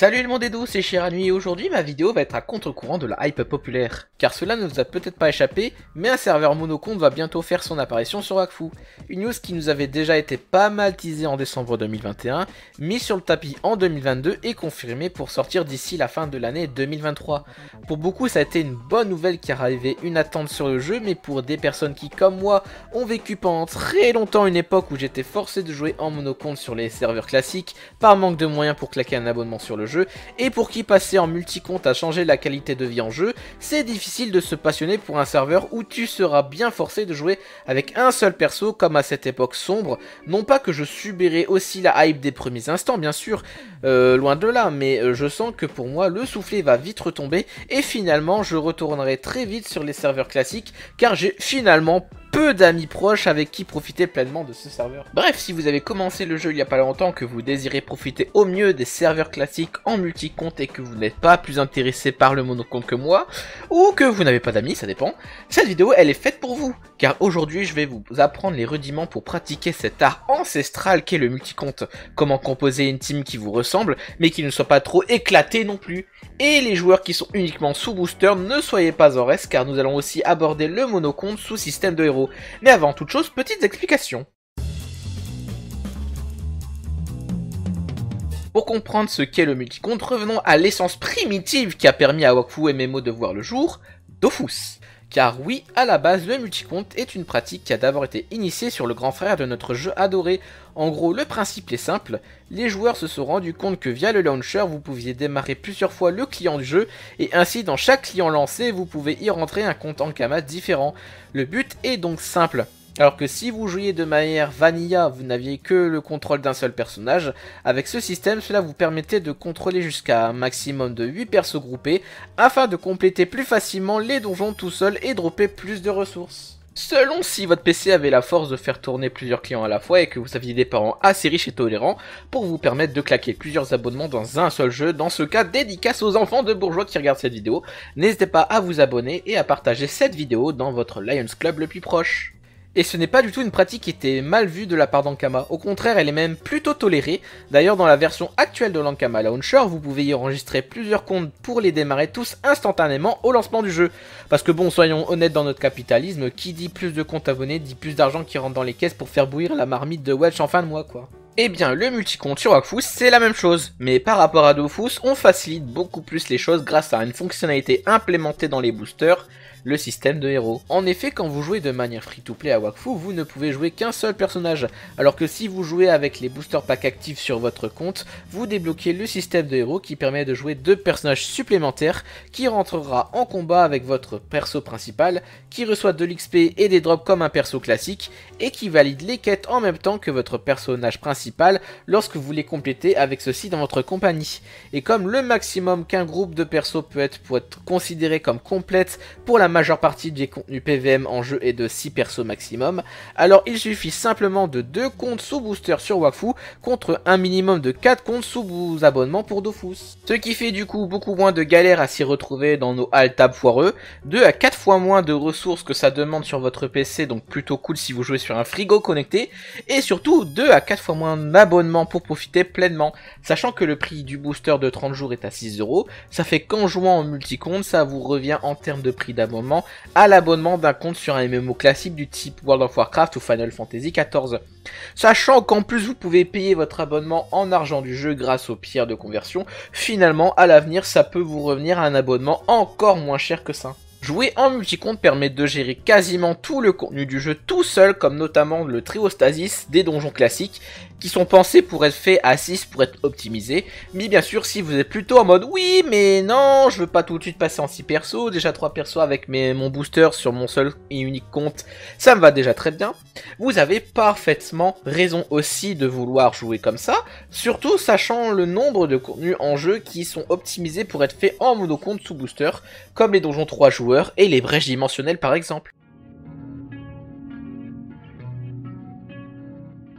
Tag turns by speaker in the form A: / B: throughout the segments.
A: Salut le monde est doux, c'est Chiranui et aujourd'hui ma vidéo va être à contre-courant de la hype populaire. Car cela ne vous a peut-être pas échappé, mais un serveur monocompte va bientôt faire son apparition sur Wakfu. Une news qui nous avait déjà été pas mal teasée en décembre 2021, mise sur le tapis en 2022 et confirmée pour sortir d'ici la fin de l'année 2023. Pour beaucoup ça a été une bonne nouvelle a arrivait une attente sur le jeu, mais pour des personnes qui comme moi ont vécu pendant très longtemps une époque où j'étais forcé de jouer en monocompte sur les serveurs classiques, par manque de moyens pour claquer un abonnement sur le jeu, et pour qui passer en multi-compte a changé la qualité de vie en jeu, c'est difficile de se passionner pour un serveur où tu seras bien forcé de jouer avec un seul perso comme à cette époque sombre. Non pas que je subirai aussi la hype des premiers instants, bien sûr, euh, loin de là, mais euh, je sens que pour moi le soufflet va vite retomber et finalement je retournerai très vite sur les serveurs classiques car j'ai finalement peu d'amis proches avec qui profiter pleinement de ce serveur. Bref, si vous avez commencé le jeu il n'y a pas longtemps, que vous désirez profiter au mieux des serveurs classiques en multi-compte et que vous n'êtes pas plus intéressé par le monocompte que moi, ou que vous n'avez pas d'amis, ça dépend, cette vidéo elle est faite pour vous, car aujourd'hui je vais vous apprendre les rudiments pour pratiquer cet art ancestral qu'est le multi-compte, comment composer une team qui vous ressemble, mais qui ne soit pas trop éclatée non plus. Et les joueurs qui sont uniquement sous booster, ne soyez pas en reste, car nous allons aussi aborder le monocompte sous système de héros mais avant toute chose, petites explications. Pour comprendre ce qu'est le multicompte, revenons à l'essence primitive qui a permis à Wakfu Memo de voir le jour, Dofus. Car oui, à la base, le multicompte est une pratique qui a d'abord été initiée sur le grand frère de notre jeu adoré. En gros, le principe est simple, les joueurs se sont rendus compte que via le launcher, vous pouviez démarrer plusieurs fois le client du jeu, et ainsi dans chaque client lancé, vous pouvez y rentrer un compte en Ankama différent. Le but est donc simple, alors que si vous jouiez de manière vanilla, vous n'aviez que le contrôle d'un seul personnage, avec ce système, cela vous permettait de contrôler jusqu'à un maximum de 8 persos groupés, afin de compléter plus facilement les donjons tout seul et dropper plus de ressources. Selon si votre PC avait la force de faire tourner plusieurs clients à la fois et que vous aviez des parents assez riches et tolérants pour vous permettre de claquer plusieurs abonnements dans un seul jeu, dans ce cas dédicace aux enfants de bourgeois qui regardent cette vidéo, n'hésitez pas à vous abonner et à partager cette vidéo dans votre Lions Club le plus proche. Et ce n'est pas du tout une pratique qui était mal vue de la part d'Ankama, au contraire elle est même plutôt tolérée, d'ailleurs dans la version actuelle de l'Ankama Launcher, vous pouvez y enregistrer plusieurs comptes pour les démarrer tous instantanément au lancement du jeu. Parce que bon, soyons honnêtes dans notre capitalisme, qui dit plus de comptes abonnés dit plus d'argent qui rentre dans les caisses pour faire bouillir la marmite de Welch en fin de mois quoi. Eh bien, le multicompte sur Wakfus, c'est la même chose, mais par rapport à Dofus, on facilite beaucoup plus les choses grâce à une fonctionnalité implémentée dans les boosters, le système de héros. En effet, quand vous jouez de manière free-to-play à Wakfu, vous ne pouvez jouer qu'un seul personnage, alors que si vous jouez avec les booster packs actifs sur votre compte, vous débloquez le système de héros qui permet de jouer deux personnages supplémentaires qui rentrera en combat avec votre perso principal, qui reçoit de l'XP et des drops comme un perso classique, et qui valide les quêtes en même temps que votre personnage principal lorsque vous les complétez avec ceci dans votre compagnie. Et comme le maximum qu'un groupe de persos peut être pour être considéré comme complète pour la majeure partie des contenus PVM en jeu est de 6 persos maximum, alors il suffit simplement de 2 comptes sous booster sur Wakfu contre un minimum de 4 comptes sous abonnement pour Dofus. Ce qui fait du coup beaucoup moins de galères à s'y retrouver dans nos halles tabs foireux, 2 à 4 fois moins de ressources que ça demande sur votre PC, donc plutôt cool si vous jouez sur un frigo connecté, et surtout 2 à 4 fois moins d'abonnements pour profiter pleinement, sachant que le prix du booster de 30 jours est à 6€, ça fait qu'en jouant en multicompte, ça vous revient en termes de prix d'abonnement à l'abonnement d'un compte sur un MMO classique du type World of Warcraft ou Final Fantasy XIV. Sachant qu'en plus vous pouvez payer votre abonnement en argent du jeu grâce aux pierres de conversion, finalement à l'avenir ça peut vous revenir à un abonnement encore moins cher que ça. Jouer en multicompte permet de gérer quasiment tout le contenu du jeu tout seul, comme notamment le triostasis des donjons classiques, qui sont pensés pour être faits à 6 pour être optimisés. Mais bien sûr, si vous êtes plutôt en mode oui, mais non, je veux pas tout de suite passer en 6 persos, déjà 3 persos avec mes, mon booster sur mon seul et unique compte, ça me va déjà très bien. Vous avez parfaitement raison aussi de vouloir jouer comme ça, surtout sachant le nombre de contenus en jeu qui sont optimisés pour être faits en monocompte sous booster, comme les donjons 3 joueurs et les brèches dimensionnelles par exemple.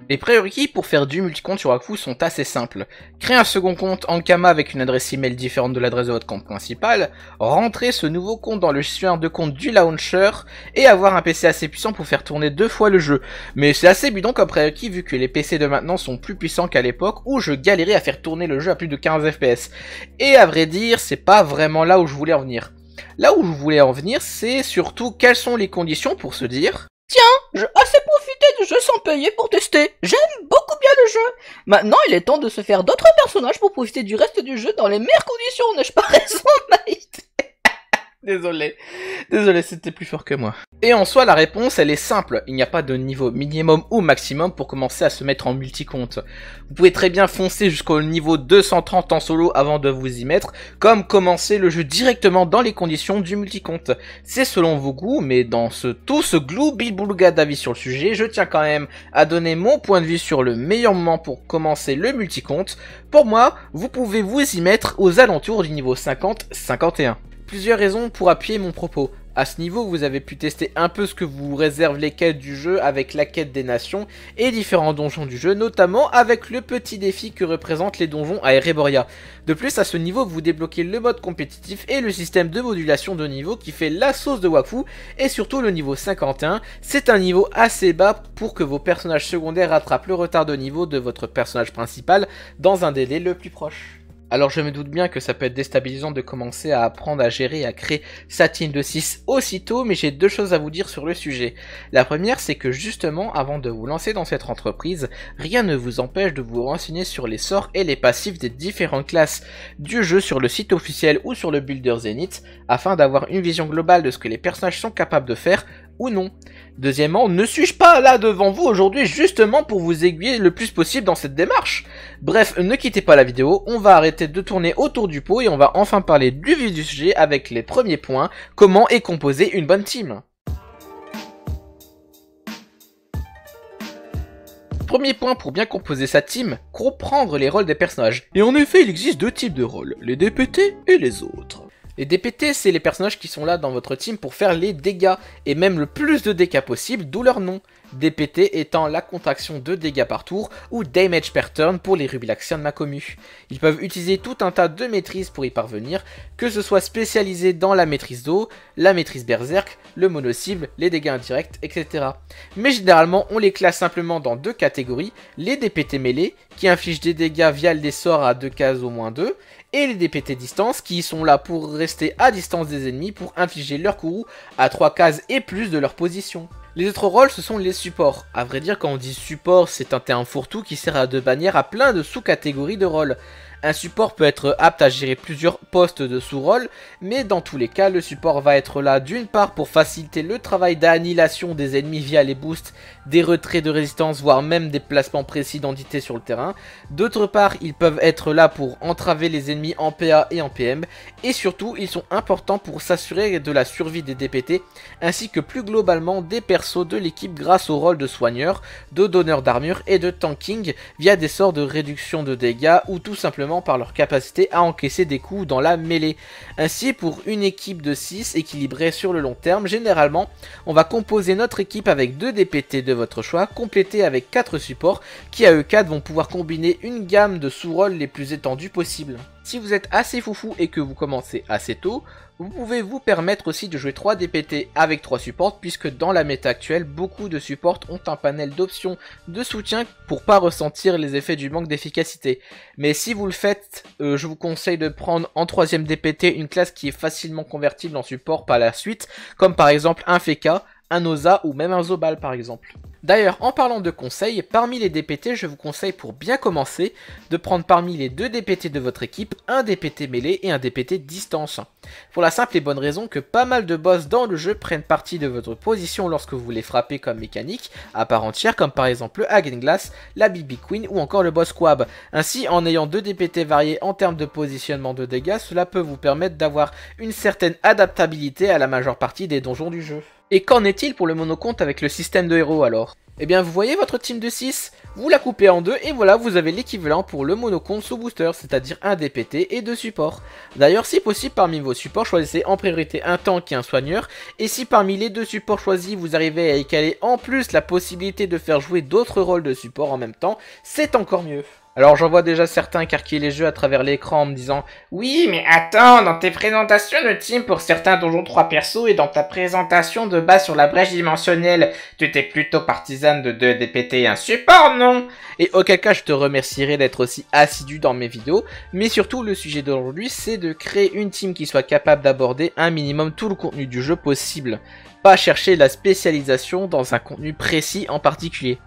A: Les prérequis pour faire du multi-compte sur Akfu sont assez simples. Créer un second compte en Kama avec une adresse email différente de l'adresse de votre compte principal, rentrer ce nouveau compte dans le gestionnaire de compte du launcher et avoir un PC assez puissant pour faire tourner deux fois le jeu. Mais c'est assez bidon comme prérequis vu que les PC de maintenant sont plus puissants qu'à l'époque où je galérais à faire tourner le jeu à plus de 15 FPS. Et à vrai dire, c'est pas vraiment là où je voulais en venir. Là où je voulais en venir, c'est surtout quelles sont les conditions pour se dire Tiens, j'ai assez profité du jeu sans payer pour tester. J'aime beaucoup bien le jeu. Maintenant, il est temps de se faire d'autres personnages pour profiter du reste du jeu dans les meilleures conditions, n'ai-je pas raison, Mike Désolé. Désolé, c'était plus fort que moi. Et en soi, la réponse, elle est simple. Il n'y a pas de niveau minimum ou maximum pour commencer à se mettre en compte. Vous pouvez très bien foncer jusqu'au niveau 230 en solo avant de vous y mettre, comme commencer le jeu directement dans les conditions du compte. C'est selon vos goûts, mais dans ce tout ce gloubi-boulga d'avis sur le sujet, je tiens quand même à donner mon point de vue sur le meilleur moment pour commencer le compte. Pour moi, vous pouvez vous y mettre aux alentours du niveau 50-51 plusieurs raisons pour appuyer mon propos. À ce niveau, vous avez pu tester un peu ce que vous réserve les quêtes du jeu avec la quête des nations et différents donjons du jeu, notamment avec le petit défi que représentent les donjons à Ereboria. De plus, à ce niveau, vous débloquez le mode compétitif et le système de modulation de niveau qui fait la sauce de Wakfu et surtout le niveau 51, c'est un niveau assez bas pour que vos personnages secondaires rattrapent le retard de niveau de votre personnage principal dans un délai le plus proche. Alors je me doute bien que ça peut être déstabilisant de commencer à apprendre à gérer et à créer Satine de 6 aussitôt, mais j'ai deux choses à vous dire sur le sujet. La première, c'est que justement, avant de vous lancer dans cette entreprise, rien ne vous empêche de vous renseigner sur les sorts et les passifs des différentes classes du jeu sur le site officiel ou sur le Builder Zenith, afin d'avoir une vision globale de ce que les personnages sont capables de faire, ou non Deuxièmement, ne suis-je pas là devant vous aujourd'hui justement pour vous aiguiller le plus possible dans cette démarche Bref, ne quittez pas la vidéo, on va arrêter de tourner autour du pot et on va enfin parler du vif du sujet avec les premiers points, comment est composée une bonne team Premier point pour bien composer sa team, comprendre les rôles des personnages. Et en effet, il existe deux types de rôles, les DPT et les autres. Les DPT, c'est les personnages qui sont là dans votre team pour faire les dégâts, et même le plus de dégâts possible, d'où leur nom. DPT étant la contraction de dégâts par tour ou damage per turn pour les Rubilaxiens de ma Ils peuvent utiliser tout un tas de maîtrises pour y parvenir, que ce soit spécialisé dans la maîtrise d'eau, la maîtrise berserk, le mono-cible, les dégâts indirects, etc. Mais généralement, on les classe simplement dans deux catégories, les DPT mêlés, qui infligent des dégâts via les sorts à deux cases au moins 2, et les DPT distance qui sont là pour rester à distance des ennemis pour infliger leur courroux à 3 cases et plus de leur position. Les autres rôles ce sont les supports. À vrai dire quand on dit support c'est un terme fourre-tout qui sert à de bannière à plein de sous-catégories de rôles. Un support peut être apte à gérer plusieurs postes de sous-rôle, mais dans tous les cas, le support va être là d'une part pour faciliter le travail d'annihilation des ennemis via les boosts, des retraits de résistance, voire même des placements précis d'entités sur le terrain. D'autre part, ils peuvent être là pour entraver les ennemis en PA et en PM, et surtout, ils sont importants pour s'assurer de la survie des DPT, ainsi que plus globalement des persos de l'équipe grâce au rôle de soigneur, de donneur d'armure et de tanking via des sorts de réduction de dégâts ou tout simplement par leur capacité à encaisser des coups dans la mêlée. Ainsi, pour une équipe de 6 équilibrée sur le long terme, généralement, on va composer notre équipe avec 2 DPT de votre choix, complétés avec 4 supports, qui à eux 4 vont pouvoir combiner une gamme de sous-rolls les plus étendues possibles si vous êtes assez foufou et que vous commencez assez tôt, vous pouvez vous permettre aussi de jouer 3 DPT avec 3 supports puisque dans la méta actuelle, beaucoup de supports ont un panel d'options de soutien pour pas ressentir les effets du manque d'efficacité. Mais si vous le faites, euh, je vous conseille de prendre en 3 DPT une classe qui est facilement convertible en support par la suite, comme par exemple un Feka, un Oza ou même un Zobal par exemple. D'ailleurs, en parlant de conseils, parmi les DPT, je vous conseille pour bien commencer de prendre parmi les deux DPT de votre équipe, un DPT mêlé et un DPT distance. Pour la simple et bonne raison que pas mal de boss dans le jeu prennent partie de votre position lorsque vous les frappez comme mécanique, à part entière, comme par exemple le Hagenglass, la BB Queen ou encore le boss Quab. Ainsi, en ayant deux DPT variés en termes de positionnement de dégâts, cela peut vous permettre d'avoir une certaine adaptabilité à la majeure partie des donjons du jeu. Et qu'en est-il pour le monocompte avec le système de héros alors Eh bien vous voyez votre team de 6 Vous la coupez en deux et voilà vous avez l'équivalent pour le monocompte sous booster, c'est-à-dire un DPT et deux supports. D'ailleurs si possible parmi vos supports choisissez en priorité un tank et un soigneur, et si parmi les deux supports choisis vous arrivez à y caler en plus la possibilité de faire jouer d'autres rôles de support en même temps, c'est encore mieux. Alors j'en vois déjà certains carquer les jeux à travers l'écran en me disant « Oui, mais attends, dans tes présentations de team pour certains donjons 3 persos et dans ta présentation de base sur la brèche dimensionnelle, tu t'es plutôt partisane de 2 DPT et un support, non ?» Et auquel cas je te remercierai d'être aussi assidu dans mes vidéos, mais surtout le sujet d'aujourd'hui c'est de créer une team qui soit capable d'aborder un minimum tout le contenu du jeu possible, pas chercher la spécialisation dans un contenu précis en particulier.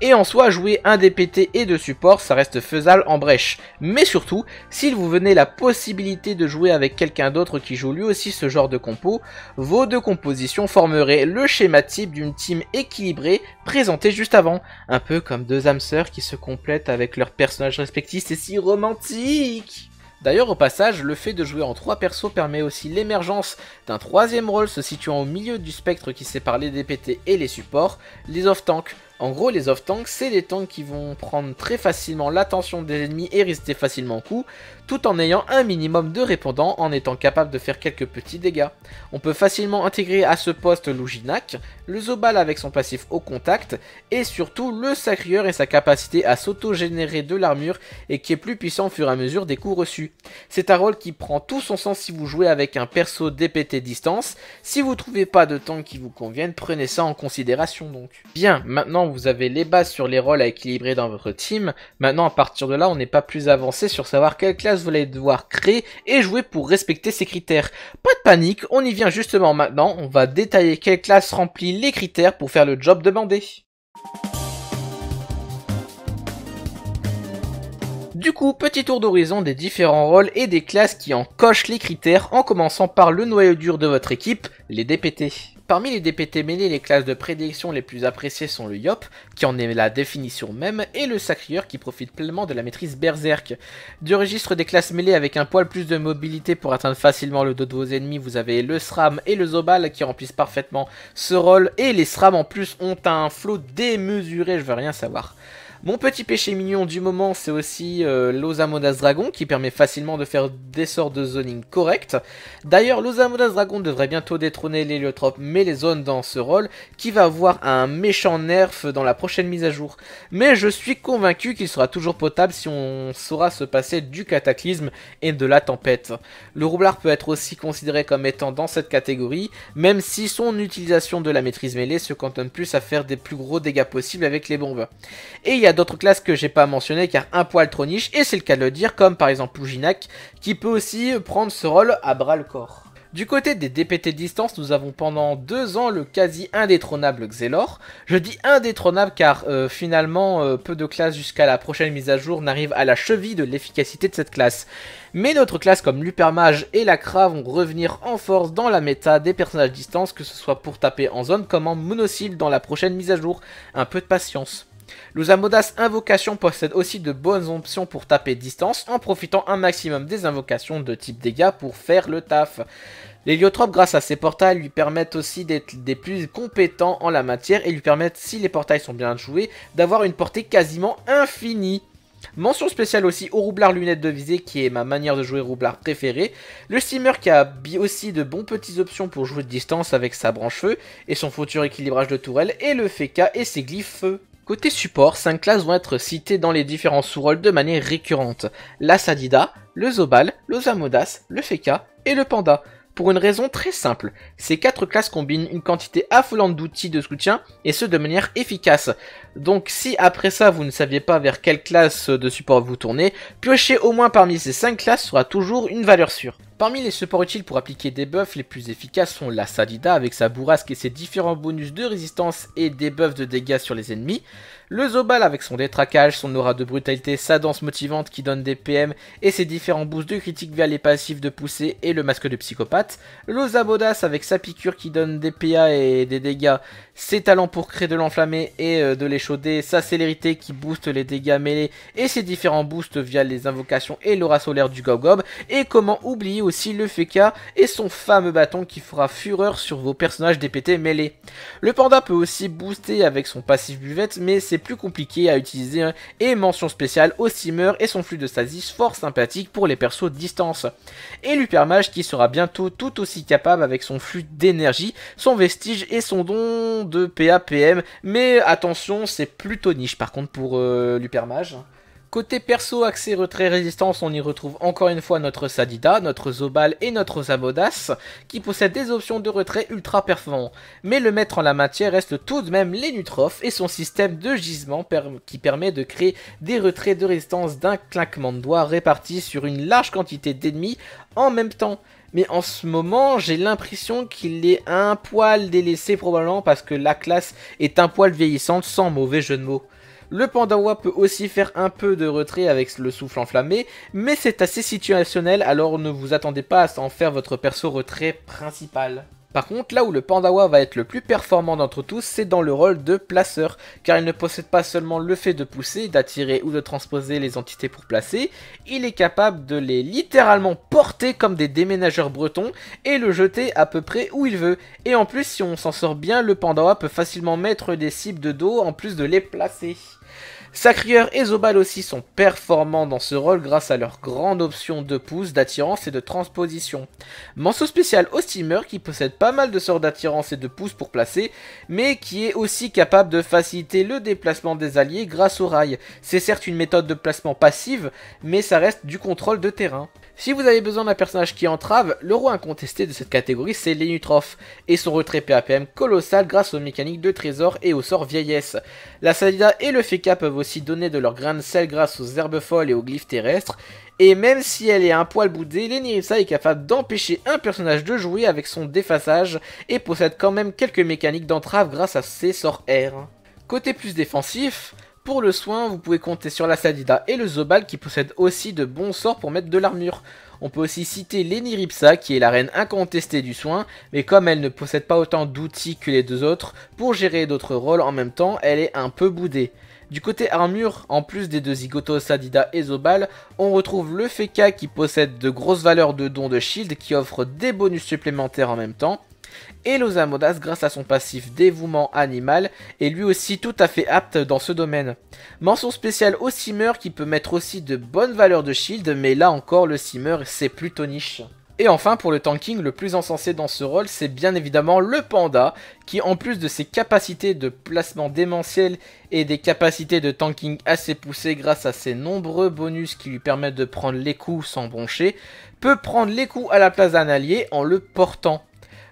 A: Et en soi, jouer un DPT et deux supports, ça reste faisable en brèche. Mais surtout, s'il vous venait la possibilité de jouer avec quelqu'un d'autre qui joue lui aussi ce genre de compo, vos deux compositions formeraient le schéma type d'une team équilibrée présentée juste avant. Un peu comme deux âmes sœurs qui se complètent avec leurs personnages respectifs, c'est si romantique D'ailleurs, au passage, le fait de jouer en trois persos permet aussi l'émergence d'un troisième rôle se situant au milieu du spectre qui sépare les DPT et les supports, les off-tanks. En gros, les off-tanks, c'est des tanks qui vont prendre très facilement l'attention des ennemis et résister facilement aux coup, tout en ayant un minimum de répondants en étant capable de faire quelques petits dégâts. On peut facilement intégrer à ce poste L'Oujinak, le Zobal avec son passif au contact, et surtout le Sacrieur et sa capacité à s'auto-générer de l'armure et qui est plus puissant au fur et à mesure des coups reçus. C'est un rôle qui prend tout son sens si vous jouez avec un perso DPT distance. Si vous trouvez pas de tank qui vous convienne, prenez ça en considération donc. Bien, maintenant vous avez les bases sur les rôles à équilibrer dans votre team, maintenant à partir de là on n'est pas plus avancé sur savoir quelle classe vous allez devoir créer et jouer pour respecter ces critères. Pas de panique, on y vient justement maintenant, on va détailler quelle classe remplit les critères pour faire le job demandé. Du coup, petit tour d'horizon des différents rôles et des classes qui en cochent les critères en commençant par le noyau dur de votre équipe, les DPT. Parmi les DPT mêlés, les classes de prédilection les plus appréciées sont le Yop, qui en est la définition même, et le Sacrieur qui profite pleinement de la maîtrise Berserk. Du registre des classes mêlées avec un poil plus de mobilité pour atteindre facilement le dos de vos ennemis, vous avez le SRAM et le Zobal qui remplissent parfaitement ce rôle, et les SRAM en plus ont un flot démesuré, je veux rien savoir. Mon petit péché mignon du moment, c'est aussi euh, Dragon, qui permet facilement de faire des sorts de zoning corrects. D'ailleurs, Losamodas Dragon devrait bientôt détrôner l'héliotrope zones dans ce rôle, qui va avoir un méchant nerf dans la prochaine mise à jour. Mais je suis convaincu qu'il sera toujours potable si on saura se passer du cataclysme et de la tempête. Le roublard peut être aussi considéré comme étant dans cette catégorie, même si son utilisation de la maîtrise mêlée se cantonne plus à faire des plus gros dégâts possibles avec les bombes. Et il d'autres classes que j'ai pas mentionnées car un poil trop niche, et c'est le cas de le dire, comme par exemple Pouginac, qui peut aussi prendre ce rôle à bras le corps. Du côté des DPT distance, nous avons pendant deux ans le quasi indétrônable Xelor. Je dis indétrônable car euh, finalement euh, peu de classes jusqu'à la prochaine mise à jour n'arrivent à la cheville de l'efficacité de cette classe. Mais d'autres classes comme l'Upermage et la Crave vont revenir en force dans la méta des personnages distance, que ce soit pour taper en zone comme en monocile dans la prochaine mise à jour. Un peu de patience. L'Usamodas Invocation possède aussi de bonnes options pour taper distance en profitant un maximum des invocations de type dégâts pour faire le taf. L'héliotrope, grâce à ses portails, lui permettent aussi d'être des plus compétents en la matière et lui permettent, si les portails sont bien joués, d'avoir une portée quasiment infinie. Mention spéciale aussi au roublard lunettes de visée qui est ma manière de jouer roublard préférée. Le steamer qui a aussi de bons petites options pour jouer de distance avec sa branche feu et son futur équilibrage de tourelle et le Feka et ses glyphes feu. Côté support, 5 classes vont être citées dans les différents sous-rôles de manière récurrente. La Sadida, le Zobal, le Zamodas, le Feka et le Panda. Pour une raison très simple, ces 4 classes combinent une quantité affolante d'outils de soutien et ce de manière efficace. Donc si après ça vous ne saviez pas vers quelle classe de support vous tournez, piocher au moins parmi ces 5 classes sera toujours une valeur sûre. Parmi les supports utiles pour appliquer des buffs les plus efficaces sont la Salida avec sa bourrasque et ses différents bonus de résistance et des buffs de dégâts sur les ennemis, le Zobal avec son détraquage, son aura de brutalité, sa danse motivante qui donne des PM et ses différents boosts de critique via les passifs de poussée et le masque de psychopathe, le Zabodas avec sa piqûre qui donne des PA et des dégâts, ses talents pour créer de l'enflammé et euh, de l'échauder, sa célérité qui booste les dégâts mêlés et ses différents boosts via les invocations et l'aura solaire du gogob et comment oublier aussi aussi le Feka et son fameux bâton qui fera fureur sur vos personnages DPT mêlés. Le panda peut aussi booster avec son passif buvette, mais c'est plus compliqué à utiliser hein, et mention spéciale au steamer et son flux de stasis fort sympathique pour les persos de distance. Et l'Upermage qui sera bientôt tout aussi capable avec son flux d'énergie, son vestige et son don de PAPM, mais attention c'est plutôt niche par contre pour euh, l'Upermage. Côté perso, accès retrait résistance, on y retrouve encore une fois notre Sadida, notre Zobal et notre Zabodas, qui possèdent des options de retrait ultra performants. Mais le maître en la matière reste tout de même les et son système de gisement qui permet de créer des retraits de résistance d'un claquement de doigts répartis sur une large quantité d'ennemis en même temps mais en ce moment, j'ai l'impression qu'il est un poil délaissé probablement parce que la classe est un poil vieillissante sans mauvais jeu de mots. Le Pandawa peut aussi faire un peu de retrait avec le souffle enflammé, mais c'est assez situationnel, alors ne vous attendez pas à en faire votre perso retrait principal. Par contre, là où le Pandawa va être le plus performant d'entre tous, c'est dans le rôle de placeur, car il ne possède pas seulement le fait de pousser, d'attirer ou de transposer les entités pour placer, il est capable de les littéralement porter comme des déménageurs bretons et le jeter à peu près où il veut. Et en plus, si on s'en sort bien, le Pandawa peut facilement mettre des cibles de dos en plus de les placer. Sacrieur et Zobal aussi sont performants dans ce rôle grâce à leur grande option de pouce, d'attirance et de transposition. Manso spécial au steamer qui possède pas mal de sorts d'attirance et de pouce pour placer, mais qui est aussi capable de faciliter le déplacement des alliés grâce au rail. C'est certes une méthode de placement passive, mais ça reste du contrôle de terrain. Si vous avez besoin d'un personnage qui entrave, le roi incontesté de cette catégorie c'est l'Enutroph, et son retrait PAPM colossal grâce aux mécaniques de trésor et au sort vieillesse. La Salida et le Feka peuvent aussi donner de leur grain de sel grâce aux herbes folles et aux glyphes terrestres. Et même si elle est un poil boudée, Lenirissa est capable d'empêcher un personnage de jouer avec son défaçage et possède quand même quelques mécaniques d'entrave grâce à ses sorts air. Côté plus défensif, pour le soin, vous pouvez compter sur la Sadida et le Zobal qui possèdent aussi de bons sorts pour mettre de l'armure. On peut aussi citer l'Eniripsa qui est la reine incontestée du soin, mais comme elle ne possède pas autant d'outils que les deux autres, pour gérer d'autres rôles en même temps, elle est un peu boudée. Du côté armure, en plus des deux Zigoto, Sadida et Zobal, on retrouve le Feka qui possède de grosses valeurs de dons de shield qui offre des bonus supplémentaires en même temps, et Losamodas, grâce à son passif dévouement animal, est lui aussi tout à fait apte dans ce domaine. Mention spéciale au Simmer qui peut mettre aussi de bonnes valeurs de shield, mais là encore le Simmer c'est plutôt niche. Et enfin, pour le tanking, le plus encensé dans ce rôle, c'est bien évidemment le panda, qui en plus de ses capacités de placement démentiel et des capacités de tanking assez poussées grâce à ses nombreux bonus qui lui permettent de prendre les coups sans broncher, peut prendre les coups à la place d'un allié en le portant.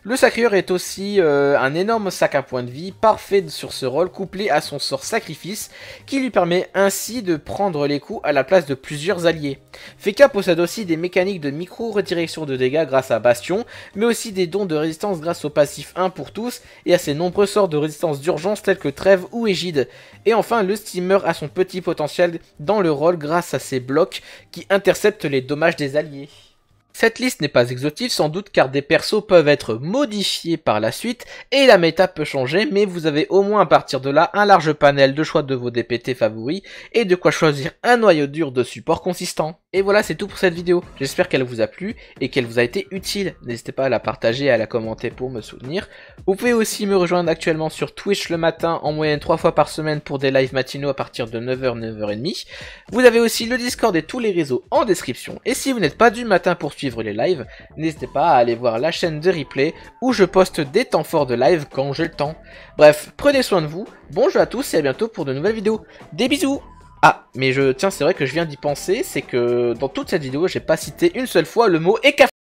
A: Le Sacrieur est aussi euh, un énorme sac à points de vie, parfait sur ce rôle, couplé à son sort Sacrifice, qui lui permet ainsi de prendre les coups à la place de plusieurs alliés. Feka possède aussi des mécaniques de micro-redirection de dégâts grâce à Bastion, mais aussi des dons de résistance grâce au passif 1 pour tous, et à ses nombreux sorts de résistance d'urgence tels que Trêve ou Égide. Et enfin, le Steamer a son petit potentiel dans le rôle grâce à ses blocs qui interceptent les dommages des alliés. Cette liste n'est pas exhaustive sans doute car des persos peuvent être modifiés par la suite et la méta peut changer mais vous avez au moins à partir de là un large panel de choix de vos DPT favoris et de quoi choisir un noyau dur de support consistant. Et voilà, c'est tout pour cette vidéo. J'espère qu'elle vous a plu et qu'elle vous a été utile. N'hésitez pas à la partager et à la commenter pour me soutenir. Vous pouvez aussi me rejoindre actuellement sur Twitch le matin en moyenne 3 fois par semaine pour des lives matinaux à partir de 9h, 9h30. Vous avez aussi le Discord et tous les réseaux en description. Et si vous n'êtes pas du matin pour suivre les lives, n'hésitez pas à aller voir la chaîne de replay où je poste des temps forts de live quand j'ai le temps. Bref, prenez soin de vous, bon jeu à tous et à bientôt pour de nouvelles vidéos. Des bisous ah, mais je tiens, c'est vrai que je viens d'y penser, c'est que dans toute cette vidéo, j'ai pas cité une seule fois le mot écafé.